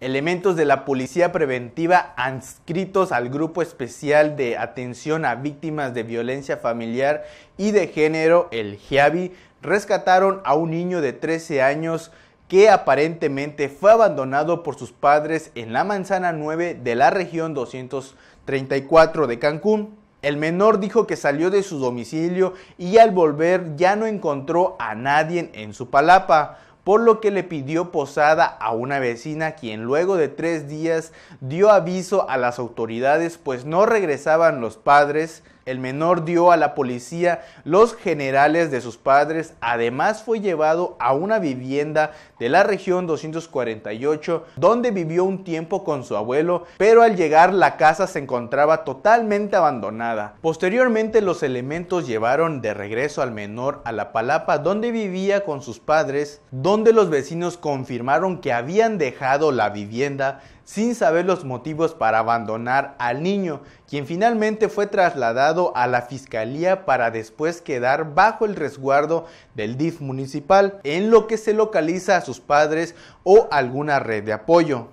elementos de la policía preventiva adscritos al Grupo Especial de Atención a Víctimas de Violencia Familiar y de Género, el GIAVI, rescataron a un niño de 13 años que aparentemente fue abandonado por sus padres en la manzana 9 de la región 234 de Cancún. El menor dijo que salió de su domicilio y al volver ya no encontró a nadie en su palapa por lo que le pidió posada a una vecina quien luego de tres días dio aviso a las autoridades pues no regresaban los padres. El menor dio a la policía los generales de sus padres. Además fue llevado a una vivienda de la región 248 donde vivió un tiempo con su abuelo, pero al llegar la casa se encontraba totalmente abandonada. Posteriormente los elementos llevaron de regreso al menor a la palapa donde vivía con sus padres, donde los vecinos confirmaron que habían dejado la vivienda sin saber los motivos para abandonar al niño, quien finalmente fue trasladado a la fiscalía para después quedar bajo el resguardo del DIF municipal, en lo que se localiza a sus padres o alguna red de apoyo.